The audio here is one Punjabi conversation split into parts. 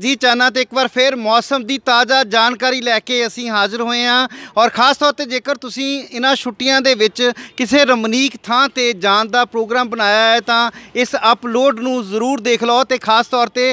ਜੀ ਚਾਨਾ ਤੇ ਇੱਕ ਵਾਰ ਫੇਰ ਮੌਸਮ ਦੀ ਤਾਜ਼ਾ ਜਾਣਕਾਰੀ ਲੈ ਕੇ ਅਸੀਂ ਹਾਜ਼ਰ ਹੋਏ ਆਂ ਔਰ ਖਾਸ ਤੌਰ ਤੇ ਜੇਕਰ ਤੁਸੀਂ ਇਹਨਾਂ ਛੁੱਟੀਆਂ ਦੇ ਵਿੱਚ ਕਿਸੇ ਰਮਨੀਕ ਥਾਂ ਤੇ ਜਾਣ ਦਾ ਪ੍ਰੋਗਰਾਮ ਬਣਾਇਆ ਹੈ ਤਾਂ ਇਸ ਅਪਲੋਡ ਨੂੰ ਜ਼ਰੂਰ ਦੇਖ ਲਓ ਤੇ ਖਾਸ ਤੌਰ ਤੇ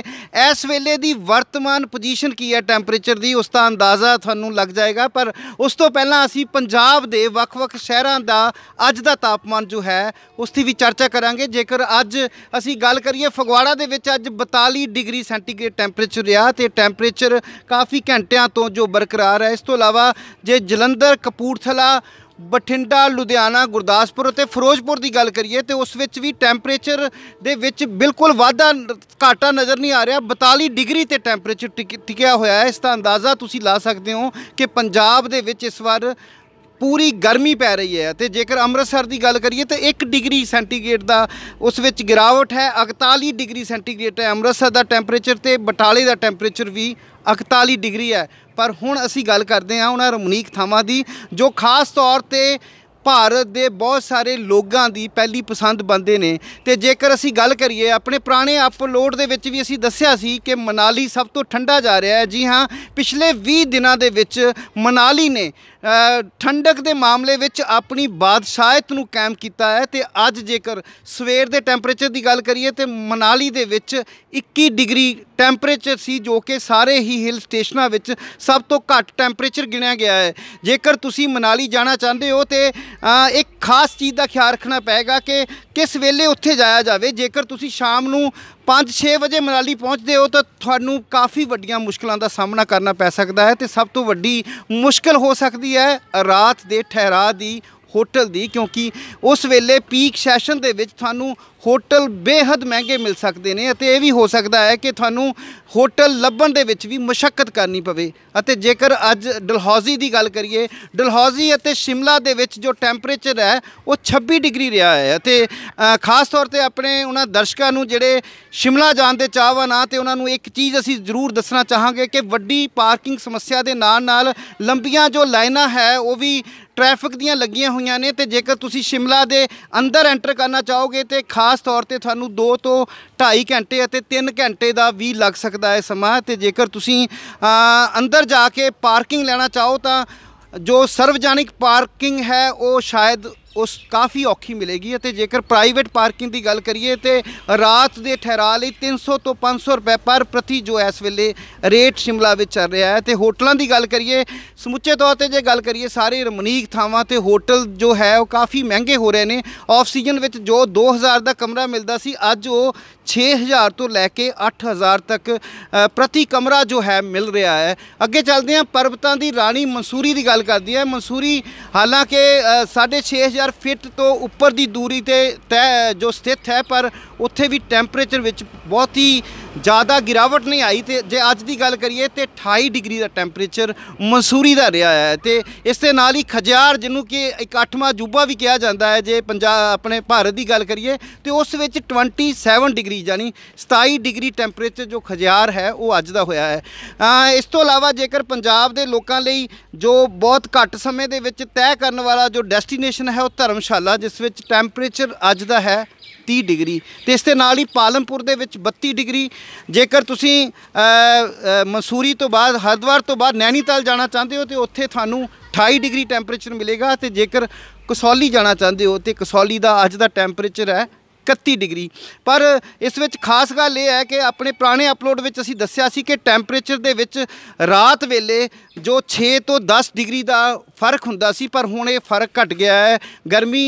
ਇਸ ਵੇਲੇ ਦੀ ਵਰਤਮਾਨ ਪੋਜੀਸ਼ਨ ਕੀ ਹੈ ਟੈਂਪਰੇਚਰ ਦੀ ਉਸ ਦਾ ਅੰਦਾਜ਼ਾ ਤੁਹਾਨੂੰ ਲੱਗ ਜਾਏਗਾ ਪਰ ਉਸ ਤੋਂ ਪਹਿਲਾਂ ਅਸੀਂ ਪੰਜਾਬ ਦੇ ਵੱਖ-ਵੱਖ ਸ਼ਹਿਰਾਂ ਦਾ ਅੱਜ ਦਾ ਤਾਪਮਾਨ ਜੋ ਹੈ ਉਸ ਦੀ ਵੀ ਚਰਚਾ ਕਰਾਂਗੇ ਜੇਕਰ ਅੱਜ ਅਸੀਂ ਗੱਲ ਕਰੀਏ ਫਗਵਾੜਾ ਦੇ ਵਿੱਚ ਅੱਜ 42 ਡਿਗਰੀ ਸੈਂਟੀਗ੍ਰੇਡ ਟੈਂਪਰੇਚਰ ਵਿੱਚ ਰਿਹਾ ਤੇ ਟੈਂਪਰੇਚਰ ਕਾਫੀ ਘੰਟਿਆਂ ਤੋਂ ਜੋ ਬਰਕਰਾਰ ਹੈ ਇਸ ਤੋਂ ਇਲਾਵਾ ਜੇ ਜਲੰਧਰ ਕਪੂਰਥਲਾ ਬਠਿੰਡਾ ਲੁਧਿਆਣਾ ਗੁਰਦਾਸਪੁਰ ਅਤੇ ਫਿਰੋਜ਼ਪੁਰ ਦੀ ਗੱਲ ਕਰੀਏ ਤੇ ਉਸ ਵਿੱਚ ਵੀ ਟੈਂਪਰੇਚਰ ਦੇ ਵਿੱਚ ਬਿਲਕੁਲ ਵਾਧਾ ਘਾਟਾ ਨਜ਼ਰ ਨਹੀਂ ਆ ਰਿਹਾ 42 ਡਿਗਰੀ ਤੇ ਟੈਂਪਰੇਚਰ ਟਿਕਿਆ ਹੋਇਆ ਹੈ ਇਸ ਦਾ ਅੰਦਾਜ਼ਾ ਤੁਸੀਂ ਲਾ ਸਕਦੇ ਹੋ ਕਿ ਪੰਜਾਬ ਦੇ ਵਿੱਚ ਇਸ ਵਾਰ ਪੂਰੀ ਗਰਮੀ ਪੈ ਰਹੀ ਹੈ ਤੇ ਜੇਕਰ ਅੰਮ੍ਰਿਤਸਰ ਦੀ ਗੱਲ ਕਰੀਏ ਤਾਂ 1 ਡਿਗਰੀ ਸੈਂਟੀਗ੍ਰੇਡ ਦਾ ਉਸ ਵਿੱਚ ਗਿਰਾਵਟ ਹੈ 41 ਡਿਗਰੀ ਸੈਂਟੀਗ੍ਰੇਡ ਹੈ ਅੰਮ੍ਰਿਤਸਰ ਦਾ ਟੈਂਪਰੇਚਰ ਤੇ ਬਟਾਲੇ ਦਾ ਟੈਂਪਰੇਚਰ ਵੀ 41 ਡਿਗਰੀ ਹੈ ਪਰ ਹੁਣ ਅਸੀਂ ਗੱਲ ਕਰਦੇ ਹਾਂ ਉਹਨਾਂ ਰਮਨੀਕ ਥਾਵਾਂ ਦੀ ਜੋ ਖਾਸ ਤੌਰ ਤੇ ਭਾਰਤ ਦੇ ਬਹੁਤ ਸਾਰੇ ਲੋਕਾਂ ਦੀ ਪਹਿਲੀ ਪਸੰਦ ਬੰਦੇ ਨੇ ਤੇ ਜੇਕਰ ਅਸੀਂ ਗੱਲ ਕਰੀਏ ਆਪਣੇ ਪੁਰਾਣੇ ਅਪਲੋਡ ਦੇ ਵਿੱਚ ਵੀ ਅਸੀਂ ਦੱਸਿਆ ਸੀ ਕਿ ਮਨਾਲੀ ਸਭ ਤੋਂ ਠੰਡਾ ਜਾ ਰਿਹਾ ਹੈ ਜੀ ਹਾਂ ਪਿਛਲੇ 20 ਦਿਨਾਂ ਦੇ ਵਿੱਚ ਮਨਾਲੀ ਨੇ ਠੰਡਕ ਦੇ ਮਾਮਲੇ ਵਿੱਚ ਆਪਣੀ ਬਾਦਸ਼ਾਹਤ ਨੂੰ ਕਾਇਮ ਕੀਤਾ ਹੈ ਤੇ ਅੱਜ ਜੇਕਰ ਸਵੇਰ ਦੇ ਟੈਂਪਰੇਚਰ ਦੀ ਗੱਲ ਕਰੀਏ ਤੇ ਮਨਾਲੀ ਦੇ ਵਿੱਚ 21 ਡਿਗਰੀ ਟੈਂਪਰੇਚਰ ਸੀ ਜੋ ਕਿ ਸਾਰੇ ਹੀ ਹਿਲ ਸਟੇਸ਼ਨਾਂ ਵਿੱਚ ਸਭ ਤੋਂ ਘੱਟ ਟੈਂਪਰੇਚਰ ਗਿਣਿਆ ਗਿਆ ਹੈ ਜੇਕਰ ਤੁਸੀਂ ਮਨਾਲੀ ਜਾਣਾ ਚਾਹੁੰਦੇ ਹੋ ਤੇ ਇੱਕ ਖਾਸ ਚੀਜ਼ ਦਾ ਖਿਆਲ ਰੱਖਣਾ ਪਏਗਾ ਕਿ ਕਿਸ ਵੇਲੇ ਉੱਥੇ ਜਾਇਆ ਜਾਵੇ ਜੇਕਰ ਤੁਸੀਂ ਸ਼ਾਮ ਨੂੰ 5-6 ਵਜੇ ਮਨਾਲੀ ਪਹੁੰਚਦੇ ਹੋ ਤਾਂ ਤੁਹਾਨੂੰ ਕਾਫੀ ਵੱਡੀਆਂ ਮੁਸ਼ਕਲਾਂ ਦਾ ਸਾਹਮਣਾ ਕਰਨਾ ਪੈ ਸਕਦਾ ਹੈ ਤੇ ਸਭ ਤੋਂ ਵੱਡੀ ਮੁਸ਼ਕਲ ਹੋ ਸਕਦੀ ਹੈ ਰਾਤ ਦੇ ਠਹਿਰਾ ਦੀ ਹੋਟਲ ਦੀ ਕਿਉਂਕਿ ਉਸ ਵੇਲੇ ਪੀਕ ਸੈਸ਼ਨ ਦੇ ਵਿੱਚ ਤੁਹਾਨੂੰ ਹੋਟਲ ਬੇहद ਮਹਿੰਗੇ ਮਿਲ ਸਕਦੇ ਨੇ ਅਤੇ ਇਹ ਵੀ ਹੋ ਸਕਦਾ ਹੈ ਕਿ ਤੁਹਾਨੂੰ ਹੋਟਲ ਲੱਭਣ ਦੇ ਵਿੱਚ ਵੀ ਮੁਸ਼ਕਲ ਕਰਨੀ ਪਵੇ ਅਤੇ ਜੇਕਰ ਅੱਜ ਡਲਹੌਜ਼ੀ ਦੀ ਗੱਲ ਕਰੀਏ ਡਲਹੌਜ਼ੀ ਅਤੇ ਸ਼ਿਮਲਾ ਦੇ ਵਿੱਚ ਜੋ ਟੈਂਪਰੇਚਰ ਹੈ ਉਹ 26 ਡਿਗਰੀ ਰਿਹਾ ਹੈ ਅਤੇ ਖਾਸ ਤੌਰ ਤੇ ਆਪਣੇ ਉਹਨਾਂ ਦਰਸ਼ਕਾਂ ਨੂੰ ਜਿਹੜੇ ਸ਼ਿਮਲਾ ਜਾਣ ਦੇ ਚਾਹਵਾਨ ਆ ਤੇ ਉਹਨਾਂ ਨੂੰ ਇੱਕ ਚੀਜ਼ ਅਸੀਂ ਜ਼ਰੂਰ ਦੱਸਣਾ ਚਾਹਾਂਗੇ ਕਿ ਵੱਡੀ ਪਾਰਕਿੰਗ ਸਮੱਸਿਆ ਦੇ ਨਾਲ ਨਾਲ ਲੰਬੀਆਂ ਜੋ ਲਾਈਨਾਂ ਹੈ ਉਹ ਵੀ ਟ੍ਰੈਫਿਕ ਦੀਆਂ ਲੱਗੀਆਂ ਹੋਈਆਂ ਨੇ ਤੇ ਜੇਕਰ ਤੁਸੀਂ ਸ਼ਿਮਲਾ ਦੇ ਅੰਦਰ ਐਂਟਰ ਕਰਨਾ ਚਾਹੋਗੇ ਤੇ ਖਾਸ ਤੌਰ ਤੇ ਤੁਹਾਨੂੰ 2 ਤੋਂ 2.5 ਘੰਟੇ ਅਤੇ 3 ਘੰਟੇ ਦਾ ਵੀ ਲੱਗ ਸਕਦਾ ਹੈ ਸਮਾਂ ਤੇ ਜੇਕਰ ਤੁਸੀਂ ਅੰਦਰ ਜਾ ਕੇ ਪਾਰਕਿੰਗ ਲੈਣਾ ਚਾਹੋ ਤਾਂ ਜੋ ਸਰਵਜਨਿਕ ਪਾਰਕਿੰਗ ਹੈ ਉਹ ਸ਼ਾਇਦ ਉਸ ਕਾਫੀ ਔਖੀ ਮਿਲੇਗੀ ਅਤੇ ਜੇਕਰ ਪ੍ਰਾਈਵੇਟ ਪਾਰਕਿੰਗ ਦੀ ਗੱਲ ਕਰੀਏ ਤੇ ਰਾਤ ਦੇ ਠਹਿਰਾ ਲਈ 300 ਤੋਂ 500 ਰੁਪਏ ਪਰ ਪ੍ਰਤੀ ਜੋ ਇਸ ਵੇਲੇ ਰੇਟ ਸ਼ਿਮਲਾ ਵਿੱਚ ਚੱਲ ਰਿਹਾ ਹੈ ਤੇ ਹੋਟਲਾਂ ਦੀ ਗੱਲ ਕਰੀਏ ਸਮੁੱਚੇ ਤੌਰ ਤੇ ਜੇ ਗੱਲ ਕਰੀਏ ਸਾਰੇ ਰਮਣੀਕ ਥਾਵਾਂ ਤੇ ਹੋਟਲ ਜੋ ਹੈ ਉਹ ਕਾਫੀ ਮਹਿੰਗੇ ਹੋ ਰਹੇ ਨੇ ਆਫ ਸੀਜ਼ਨ ਵਿੱਚ ਜੋ 2000 ਦਾ ਕਮਰਾ ਮਿਲਦਾ ਸੀ ਅੱਜ ਉਹ 6000 ਤੋਂ ਲੈ ਕੇ 8000 ਤੱਕ ਪ੍ਰਤੀ ਕਮਰਾ ਜੋ ਹੈ ਮਿਲ ਰਿਹਾ ਹੈ ਅੱਗੇ ਚੱਲਦੇ ਹਾਂ ਪਰਬਤਾਂ ਦੀ ਰਾਣੀ ਮਨਸੂਰੀ ਦੀ ਗੱਲ ਕਰਦੀ ਹੈ ਮਨਸੂਰੀ ਹਾਲਾਂਕਿ 6500 4 ਫੀਟ ਤੋਂ ਉੱਪਰ ਦੀ ਦੂਰੀ ਤੇ ਤੈ ਜੋ ਸਥਿਤ ਹੈ ਪਰ ਉੱਥੇ ਵੀ ਟੈਂਪਰੇਚਰ ਵਿੱਚ ਬਹੁਤ ਹੀ ਜ਼ਿਆਦਾ ਗਿਰਾਵਟ ਨਹੀਂ ਆਈ ਤੇ ਜੇ ਅੱਜ ਦੀ ਗੱਲ ਕਰੀਏ ਤੇ 28 ਡਿਗਰੀ ਦਾ ਟੈਂਪਰੇਚਰ ਮਸੂਰੀ ਦਾ ਰਿਹਾ ਹੈ ਤੇ ਇਸ ਦੇ ਨਾਲ ਹੀ ਖਜਿਆਰ ਜਿਹਨੂੰ ਕਿ ਇੱਕ ਅੱਠਵਾਂ ਜੂਬਾ ਵੀ ਕਿਹਾ ਜਾਂਦਾ ਹੈ ਜੇ ਪੰਜਾਬ ਆਪਣੇ ਭਾਰਤ ਦੀ ਗੱਲ ਕਰੀਏ ਤੇ ਉਸ ਵਿੱਚ 27 ਡਿਗਰੀ ਯਾਨੀ 27 ਡਿਗਰੀ ਟੈਂਪਰੇਚਰ ਜੋ ਖਜਿਆਰ ਹੈ ਉਹ ਅੱਜ ਦਾ ਹੋਇਆ ਹੈ ਇਸ ਤੋਂ ਇਲਾਵਾ ਜੇਕਰ ਪੰਜਾਬ ਦੇ ਲੋਕਾਂ ਲਈ ਜੋ ਬਹੁਤ ਘੱਟ ਸਮੇਂ ਦੇ ਵਿੱਚ ਤੈਅ ਕਰਨ ਵਾਲਾ ਜੋ ਡੈਸਟੀਨੇਸ਼ਨ ਹੈ ਉਹ ਧਰਮਸ਼ਾਲਾ ਜਿਸ ਵਿੱਚ ਟੈਂਪਰੇਚਰ ਅੱਜ ਦਾ ਹੈ 30 ਡਿਗਰੀ ਤੇ ਇਸ ਦੇ ਨਾਲ ਹੀ ਪਾਲਮਪੁਰ ਦੇ ਵਿੱਚ 32 ਡਿਗਰੀ ਜੇਕਰ ਤੁਸੀਂ ਮਸੂਰੀ ਤੋਂ ਬਾਅਦ ਹਰਦਵਾਰ ਤੋਂ ਬਾਅਦ ਨੈਨੀਤਾਲ ਜਾਣਾ ਚਾਹੁੰਦੇ ਹੋ ਤੇ ਉੱਥੇ ਤੁਹਾਨੂੰ 28 ਡਿਗਰੀ ਟੈਂਪਰੇਚਰ ਮਿਲੇਗਾ ਤੇ ਜੇਕਰ ਕਸੌਲੀ ਜਾਣਾ ਚਾਹੁੰਦੇ ਹੋ ਤੇ ਕਸੌਲੀ ਦਾ ਅੱਜ ਦਾ ਟੈਂਪਰੇਚਰ ਹੈ 31 ਡਿਗਰੀ ਪਰ ਇਸ ਵਿੱਚ ਖਾਸ ਗੱਲ ਇਹ ਹੈ ਕਿ ਆਪਣੇ ਪੁਰਾਣੇ ਅਪਲੋਡ ਵਿੱਚ ਅਸੀਂ ਦੱਸਿਆ ਸੀ ਕਿ ਟੈਂਪਰੇਚਰ ਦੇ ਵਿੱਚ ਰਾਤ ਵੇਲੇ ਜੋ 6 ਤੋਂ 10 ਡਿਗਰੀ ਦਾ ਫਰਕ ਹੁੰਦਾ ਸੀ ਪਰ ਹੁਣ ਇਹ ਫਰਕ ਘਟ ਗਿਆ ਹੈ ਗਰਮੀ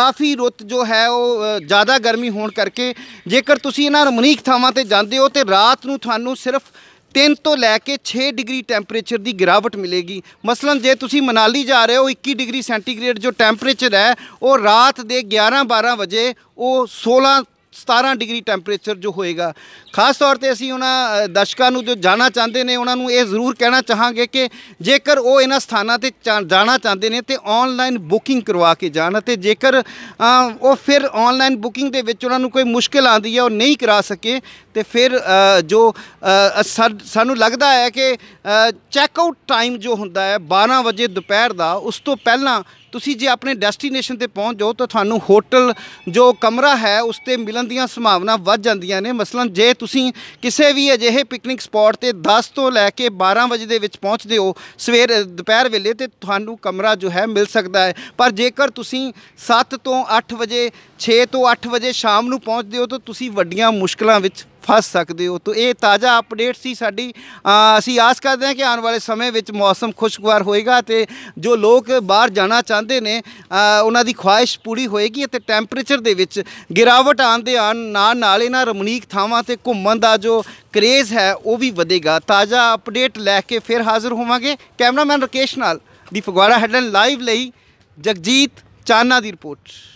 ਕਾਫੀ ਰੁੱਤ ਜੋ ਹੈ ਉਹ ਜ਼ਿਆਦਾ ਗਰਮੀ ਹੋਣ ਕਰਕੇ ਜੇਕਰ ਤੁਸੀਂ ਇਹਨਾਂ ਰਮਣੀਕ ਥਾਵਾਂ ਤੇ ਜਾਂਦੇ ਹੋ ਤੇ ਰਾਤ ਨੂੰ ਤੁਹਾਨੂੰ ਸਿਰਫ ਤਿੰਨ ਤੋਂ ਲੈ ਕੇ 6 ਡਿਗਰੀ ਟੈਂਪਰੇਚਰ ਦੀ ਗਿਰਾਵਟ ਮਿਲੇਗੀ ਮਸਲਨ ਜੇ ਤੁਸੀਂ ਮਨਾਲੀ ਜਾ ਰਹੇ ਹੋ 21 ਡਿਗਰੀ ਸੈਂਟੀਗ੍ਰੇਡ ਜੋ ਟੈਂਪਰੇਚਰ ਹੈ ਉਹ ਰਾਤ ਦੇ 11 12 ਵਜੇ ਉਹ 16 17 ਡਿਗਰੀ ਟੈਂਪਰੇਚਰ ਜੋ ਹੋਏਗਾ ਖਾਸ ਤੌਰ ਤੇ ਅਸੀਂ ਉਹਨਾਂ ਦਰਸ਼ਕਾਂ ਨੂੰ ਜੋ ਜਾਣਾ ਚਾਹੁੰਦੇ ਨੇ ਉਹਨਾਂ ਨੂੰ ਇਹ ਜ਼ਰੂਰ ਕਹਿਣਾ ਚਾਹਾਂਗੇ ਕਿ ਜੇਕਰ ਉਹ ਇਹਨਾਂ ਸਥਾਨਾਂ ਤੇ ਜਾਣਾ ਚਾਹੁੰਦੇ ਨੇ ਤੇ ਆਨਲਾਈਨ ਬੁਕਿੰਗ ਕਰਵਾ ਕੇ ਜਾਣ ਤੇ ਜੇਕਰ ਉਹ ਫਿਰ ਆਨਲਾਈਨ ਬੁਕਿੰਗ ਦੇ ਵਿੱਚ ਉਹਨਾਂ ਨੂੰ ਕੋਈ ਮੁਸ਼ਕਲ ਆਂਦੀ ਹੈ ਉਹ ਨਹੀਂ ਕਰਾ ਸਕੇ ਤੇ ਫਿਰ ਜੋ ਸਾਨੂੰ ਲੱਗਦਾ ਹੈ ਕਿ ਚੈੱਕ ਆਊਟ ਟਾਈਮ ਜੋ ਹੁੰਦਾ ਹੈ 12 ਵਜੇ ਦੁਪਹਿਰ ਦਾ ਉਸ ਤੋਂ ਪਹਿਲਾਂ ਤੁਸੀਂ ਜੇ ਆਪਣੇ ਡੈਸਟੀਨੇਸ਼ਨ ਤੇ ਪਹੁੰਚ ਜਾਓ ਤਾਂ ਤੁਹਾਨੂੰ ਹੋਟਲ ਜੋ ਕਮਰਾ ਹੈ ਉਸ ਤੇ ਮਿਲਣ ਦੀਆਂ ਸੰਭਾਵਨਾ ਵੱਧ ਜਾਂਦੀਆਂ ਨੇ ਮਸਲਨ ਜੇ ਤੁਸੀਂ ਕਿਸੇ ਵੀ ਅਜਿਹੇ ਪਿਕਨਿਕ ਸਪੌਟ ਤੇ 10 ਤੋਂ ਲੈ ਕੇ 12 ਵਜੇ ਦੇ ਵਿੱਚ ਪਹੁੰਚਦੇ ਹੋ ਸਵੇਰ ਦੁਪਹਿਰ ਵੇਲੇ ਤੇ ਤੁਹਾਨੂੰ ਕਮਰਾ ਜੋ ਹੈ ਮਿਲ ਸਕਦਾ ਹੈ ਪਰ ਜੇਕਰ ਤੁਸੀਂ 7 ਤੋਂ 8 ਵਜੇ 6 ਤੋਂ 8 ਵਜੇ ਸ਼ਾਮ ਨੂੰ ਪਹੁੰਚਦੇ ਹੋ ਤਾਂ ਤੁਸੀਂ ਵੱਡੀਆਂ ਮੁਸ਼ਕਲਾਂ ਵਿੱਚ ਫਸ ਸਕਦੇ ਹੋ ਤੋਂ ਇਹ ਤਾਜ਼ਾ ਅਪਡੇਟ ਸੀ ਸਾਡੀ ਅਸੀਂ ਆਸ ਕਰਦੇ ਹਾਂ ਕਿ ਆਉਣ ਵਾਲੇ ਸਮੇਂ ਵਿੱਚ ਮੌਸਮ ਖੁਸ਼ਗਵਾਰ ਹੋਏਗਾ ਤੇ ਜੋ ਲੋਕ ਬਾਹਰ ਜਾਣਾ ਚਾਹੁੰਦੇ ਨੇ ਉਹਨਾਂ ਦੀ ਖੁਆਇਸ਼ ਪੂਰੀ ਹੋਏਗੀ ਅਤੇ ਟੈਂਪਰੇਚਰ ਦੇ ਵਿੱਚ ਗਿਰਾਵਟ ਆਣ ਦੇ ਨਾਲ ਨਾਲ ਇਹਨਾਂ ਰਮਣੀਕ ਥਾਵਾਂ ਤੇ ਘੁੰਮਣ ਦਾ ਜੋ ਕਰੇਜ਼ ਹੈ ਉਹ ਵੀ ਵਧੇਗਾ ਤਾਜ਼ਾ ਅਪਡੇਟ ਲੈ ਕੇ ਫਿਰ ਹਾਜ਼ਰ ਹੋਵਾਂਗੇ ਕੈਮਰਾਮੈਨ ਰਕੇਸ਼ ਨਾਲ ਦੀ ਫਗਵਾੜਾ ਹੈਡਲਾਈਨ ਲਾਈਵ ਲਈ ਜਗਜੀਤ ਚਾਨਾ ਦੀ ਰਿਪੋਰਟ